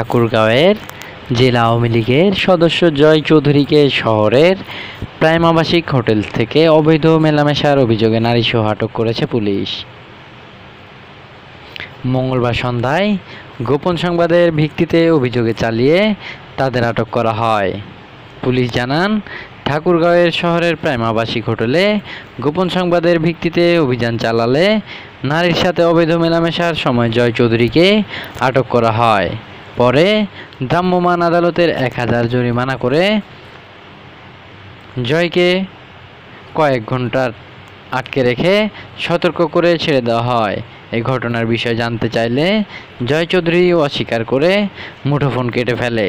ঠাকুরগাঁওয়ের জেলা আওয়ামী লীগের সদস্য জয় চৌধুরীকে শহরের আবাসিক হোটেল থেকে অবৈধ মেলামেশার অভিযোগে নারীসহ আটক করেছে পুলিশ মঙ্গলবার সন্ধ্যায় গোপন সংবাদের ভিত্তিতে অভিযোগে চালিয়ে তাদের আটক করা হয় পুলিশ জানান ঠাকুরগাঁওয়ের শহরের প্রাইম আবাসিক হোটেলে গোপন সংবাদের ভিত্তিতে অভিযান চালালে নারীর সাথে অবৈধ মেলামেশার সময় জয় চৌধুরীকে আটক করা হয় পরে ভ্রাম্যমান আদালতের এক হাজার জরিমানা করে জয়কে কয়েক ঘন্টার আটকে রেখে সতর্ক করে ছেড়ে দেওয়া হয় এই ঘটনার বিষয়ে জানতে চাইলে জয় চৌধুরী অস্বীকার করে মুঠোফোন কেটে ফেলে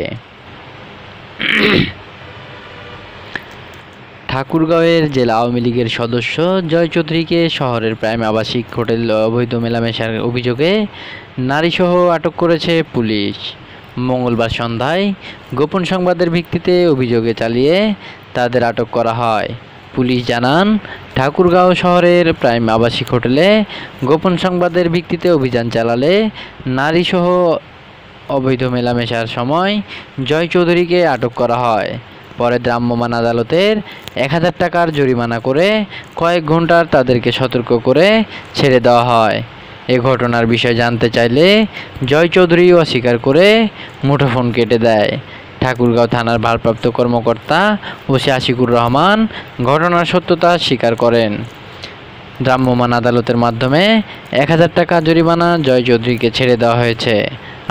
ঠাকুরগাঁওয়ের জেলা আওয়ামী লীগের সদস্য জয় চৌধুরীকে শহরের প্রাইম আবাসিক হোটেল অবৈধ মেলামেশার অভিযোগে নারীসহ আটক করেছে পুলিশ মঙ্গলবার সন্ধ্যায় গোপন সংবাদের ভিত্তিতে অভিযোগে চালিয়ে তাদের আটক করা হয় পুলিশ জানান ঠাকুরগাঁও শহরের প্রাইম আবাসিক হোটেলে গোপন সংবাদের ভিত্তিতে অভিযান চালালে নারীসহ অবৈধ মেলামেশার সময় জয় চৌধুরীকে আটক করা হয় পরে দ্রাম্যমান আদালতের এক হাজার টাকার জরিমানা করে কয়েক ঘন্টার তাদেরকে সতর্ক করে ছেড়ে দেওয়া হয় এ ঘটনার বিষয়ে জানতে চাইলে জয় চৌধুরী অস্বীকার করে মুঠোফোন কেটে দেয় ঠাকুরগাঁও থানার ভারপ্রাপ্ত কর্মকর্তা ওসি আশিকুর রহমান ঘটনার সত্যতা স্বীকার করেন ভ্রাম্যমাণ আদালতের মাধ্যমে এক হাজার টাকা জরিমানা জয় চৌধুরীকে ছেড়ে দেওয়া হয়েছে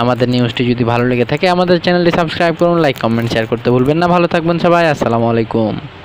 আমাদের নিউজটি যদি ভালো লেগে থাকে আমাদের চ্যানেলটি সাবস্ক্রাইব করুন লাইক কমেন্ট শেয়ার করতে ভুলবেন না ভালো থাকবেন সবাই আসসালামু আলাইকুম